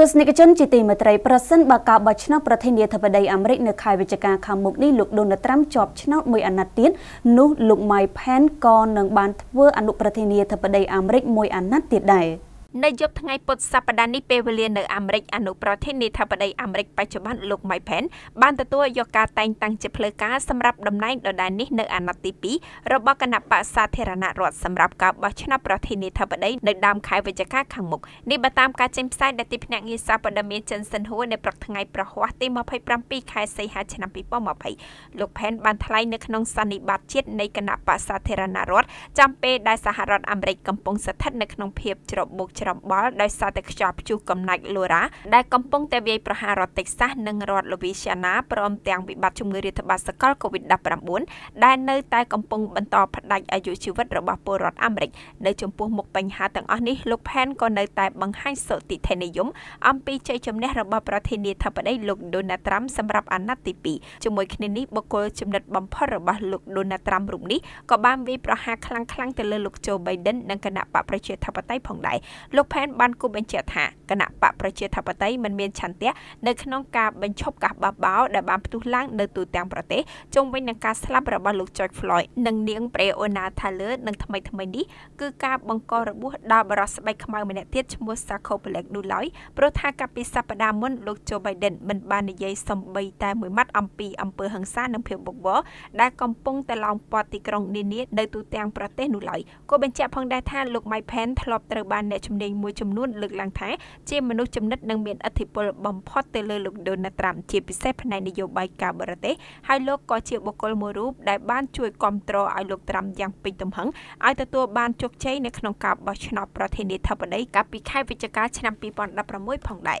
ទស្សនិកជនជាទីមេត្រីប្រសិនបើការបោះឆ្នោតប្រធានាធិបតីអាមេរិកនៅខែវិច្ឆិកាខាងមុខនេះលោកដូណាល់ត្រាំជាប់ឆ្នោតមួយអាណត្តិទៀតនោះលោក Mike Pence ក៏នឹងបានធ្វើ អនុប្រធានាធិបតីអាមេរិកមួយអាណត្តិទៀតដែរ។នៅយប់ថ្ងៃពុធសប្តាហ៍នេះពេលវេលានៅអាមេរិកអនុប្រធានាធិបតីអាមេរិកបច្ចុប្បន្នលោក Mike Pence បានទទួលយកការតែងតាំងជាផ្លូវការសម្រាប់តំណែងដដែលនេះនៅអាណត្តិទី2របស់គណៈបក្សសាធារណរដ្ឋសម្រាប់ការបោះឆ្នោតប្រធានាធិបតីនៅដើមខែវិច្ឆិកាខាងមុខនេះបើតាមការចេញផ្សាយដែលទីភ្នាក់ងារសារព័ត៌មានចិនសិនហួរនៅព្រឹកថ្ងៃប្រហ័សទី27ខែសីហាឆ្នាំ2020លោក Pence បានថ្លែងនៅក្នុងសន្និបាតជាតិនៃគណៈបក្សសាធារណរដ្ឋចាំពេលដែលសហរដ្ឋអាមេរិកកំពុងស្ថិតនៅក្នុងភាពច្របូកច្របច្របល់ដោយសារតែខ្យល់ព្យុះកំណាច់លូរ៉ាដែលកំពុងតែវាយប្រហាររដ្ឋតិចសាសនិងរដ្ឋលូវីស៊ីណាព្រមទាំងវិបត្តិជំងឺរាតត្បាតសកល COVID-19 ដែលនៅតែកំពុងបន្ត ផ្ដាច់អាយុជីវិតរបស់ពលរដ្ឋអាមេរិកនៅចំពោះមុខបញ្ហាទាំងអស់នេះលោកផែនក៏នៅតែបង្ហាញសុតិធនិយមអំពីជ័យជំនះរបស់ប្រធានាធិបតីលោក Donald Trump សម្រាប់អាណត្តិទី2ជាមួយគ្នានេះបុគ្គលចំណិតបំផុតរបស់លោក Donald Trump រូបនេះក៏បានវាយប្រហារខ្លាំងៗទៅលើលោក Joe Biden និងគណៈបកប្រជាធិបតេយ្យផងដែរលោកផែនបានគូបញ្ជាក់ថាគណៈបកប្រជាធិបតេយ្យមិនមានឆន្ទៈនៅក្នុងការបញ្ឈប់ការបះបោរដែលបានផ្ទុះឡើងនៅទូទាំងប្រទេសជុំវិញនឹងការស្លាប់របស់លោក George Floyd និងនាង Breonna Taylor នឹងថ្មីថ្មីនេះគឺការបង្ករបួសដល់បរិសស្បែកខ្មៅម្នាក់ទៀតឈ្មោះ Sacco Black នោះឡើយព្រោះថាកាលពីសប្តាហ៍មុនលោក Joe Biden មិនបាននិយាយសំបីតែមួយម៉ាត់អំពីអំពើហិង្សានិងភាពបុកបោដែលកំពុងតែឡោមព័ទ្ធទីក្រុងនានានៅទូទាំងប្រទេសនោះឡើយក៏បញ្ជាក់ផងដែរថាលោក Mike Pence ធ្លាប់ត្រូវបានអ្នកជំនាញមួយចំនួនលើកឡើងថាជាមនុស្សចំណិតនិងមានឥទ្ធិពលបំផុតទៅលើលោកដូណាល់ត្រាំជាពិសេសផ្នែកនយោបាយការបរទេសហើយលោកក៏ជាបុគ្គលមួយរូបដែលបានជួយគ្រប់គ្រងឲ្យលោកត្រាំយ៉ាងពេញទំហឹងឲ្យទទួលបានជោគជ័យនៅក្នុងការបោះឆ្នោតប្រធានាធិបតីកាលពីខែវិច្ឆិកាឆ្នាំ2016ផងដែរ